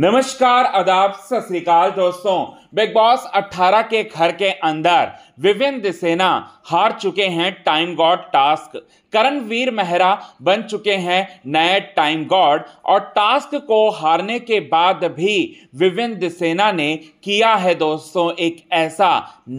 नमस्कार अदाब सत श्रीकाल दोस्तों बिग बॉस 18 के घर के अंदर विविन दिसेना हार चुके हैं time god task Karanvir Mehra बन चुके हैं नए टाइम गॉड और टास्क को हारने के बाद भी विविन दिसेना ने किया है दोस्तों एक ऐसा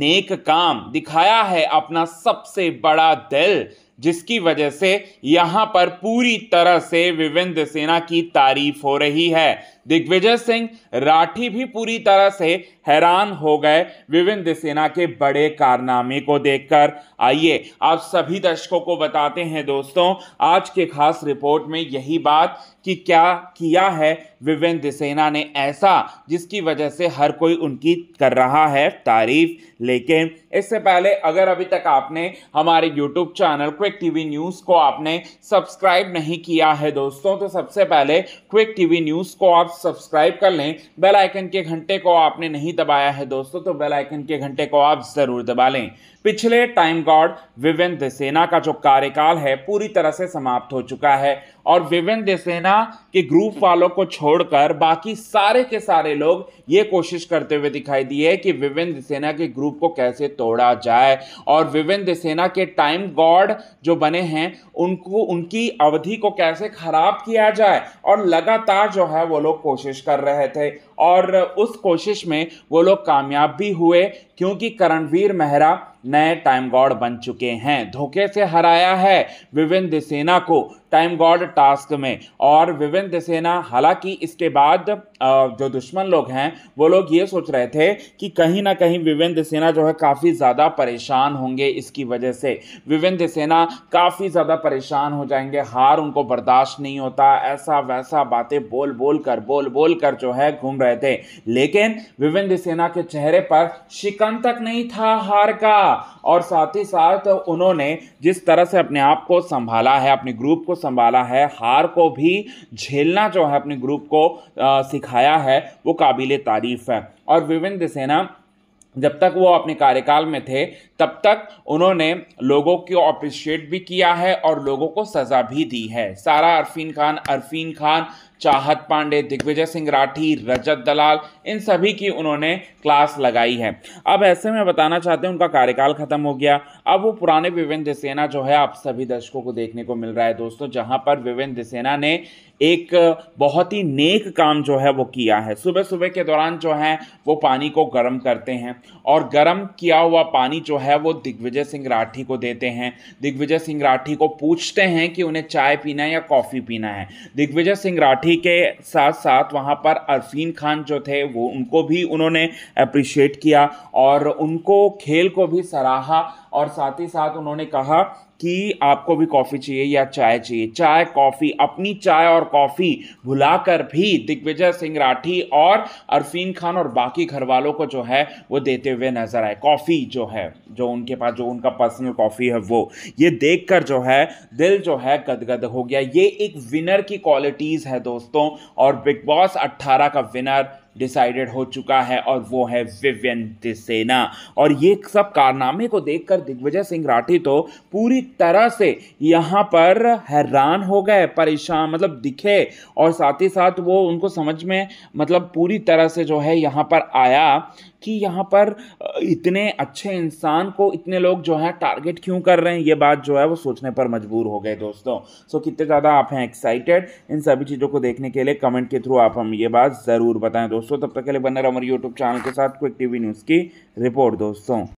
नेक काम दिखाया है अपना सबसे बड़ा दिल जिसकी वजह से यहाँ पर पूरी तरह से विविंद सेना की तारीफ हो रही है दिग्विजय सिंह राठी भी पूरी तरह से हैरान हो गए विविंद सेना के बड़े कारनामे को देखकर आइए आप सभी दर्शकों को बताते हैं दोस्तों आज के खास रिपोर्ट में यही बात कि क्या किया है विवेन सेना ने ऐसा जिसकी वजह से हर कोई उनकी कर रहा है तारीफ लेकिन इससे पहले अगर अभी तक आपने हमारे YouTube channel quick TV news को आपने सब्सक्राइब नहीं किया है दोस्तों तो सबसे पहले क्विक टीवी न्यूज़ को आप सब्सक्राइब कर लें बेल आइकन के घंटे को आपने नहीं दबाया है दोस्तों तो बेल आइकन के घंटे को आप ज़रूर दबा लें पिछले टाइम गॉड विवेन सेना का जो कार्यकाल है पूरी तरह से समाप्त हो चुका है और विवेन सेना के ग्रुप वालों को छोड़ छोड़कर बाकी सारे के सारे लोग ये कोशिश करते हुए दिखाई दिए कि विवेंद्र सेना के ग्रुप को कैसे तोड़ा जाए और विभिन्न सेना के टाइम गॉड जो बने हैं उनको उनकी अवधि को कैसे खराब किया जाए और लगातार जो है वो लोग कोशिश कर रहे थे और उस कोशिश में वो लोग कामयाब भी हुए क्योंकि करणवीर मेहरा नए टाइम गॉड बन चुके हैं धोखे से हराया है विविन दिसेना को टाइम गॉड टास्क में और विविन दिसेना हालांकि इसके बाद जो दुश्मन लोग हैं वो लोग ये सोच रहे थे कि कहीं ना कहीं विविन दिसेना जो है काफ़ी ज़्यादा परेशान होंगे इसकी वजह से विविन दिसेना काफ़ी ज़्यादा परेशान हो जाएंगे हार उनको बर्दाश्त नहीं होता ऐसा वैसा बातें बोल बोल कर बोल बोल कर जो है घूम रहे थे लेकिन विविन दिसेना के चेहरे पर शिकन तक नहीं था हार का और साथ ही साथ उन्होंने जिस तरह से अपने आप को संभाला है अपने ग्रुप को संभाला है हार को भी झेलना जो है अपने ग्रुप को आ, सिखाया है वो काबिल तारीफ़ है और विविन सेना जब तक वो अपने कार्यकाल में थे तब तक उन्होंने लोगों को अप्रिशिएट भी किया है और लोगों को सज़ा भी दी है सारा अरफीन खान अरफीन खान चाहत पांडे दिग्विजय सिंह राठी रजत दलाल इन सभी की उन्होंने क्लास लगाई है अब ऐसे में बताना चाहते हैं उनका कार्यकाल खत्म हो गया अब वो पुराने विवेंद्र दिसेना जो है आप सभी दर्शकों को देखने को मिल रहा है दोस्तों जहां पर विवेंद्र सेना ने एक बहुत ही नेक काम जो है वो किया है सुबह सुबह के दौरान जो है वो पानी को गर्म करते हैं और गर्म किया हुआ पानी जो है वो दिग्विजय सिंह राठी को देते हैं दिग्विजय सिंह राठी को पूछते हैं कि उन्हें चाय पीना है या कॉफ़ी पीना है दिग्विजय सिंह राठी ही के साथ साथ वहाँ पर अरफीन खान जो थे वो उनको भी उन्होंने अप्रिशिएट किया और उनको खेल को भी सराहा और साथ ही साथ उन्होंने कहा कि आपको भी कॉफ़ी चाहिए या चाय चाहिए चाय कॉफ़ी अपनी चाय और कॉफ़ी भुलाकर भी दिग्विजय सिंह राठी और अरफीन खान और बाकी घर वालों को जो है वो देते हुए नजर आए कॉफ़ी जो है जो उनके पास जो उनका पर्सनल कॉफ़ी है वो ये देख कर जो है दिल जो है गदगद हो गया ये एक विनर की क्वालिटीज़ है दोस्तों और बिग बॉस अट्ठारह का विनर डिसाइडेड हो चुका है और वो है विवियन दिसेना और ये सब कारनामे को देखकर दिग्विजय सिंह राठी तो पूरी तरह से यहाँ पर हैरान हो गए परेशान मतलब दिखे और साथ ही साथ वो उनको समझ में मतलब पूरी तरह से जो है यहाँ पर आया कि यहाँ पर इतने अच्छे इंसान को इतने लोग जो है टारगेट क्यों कर रहे हैं ये बात जो है वो सोचने पर मजबूर हो गए दोस्तों सो कितने ज़्यादा आप हैं एक्साइटेड इन सभी चीज़ों को देखने के लिए कमेंट के थ्रू आप हम ये बात ज़रूर बताएं दोस्तों तब तक के लिए बने रहो हमारे यूट्यूब चैनल के साथ क्विक टी न्यूज़ की रिपोर्ट दोस्तों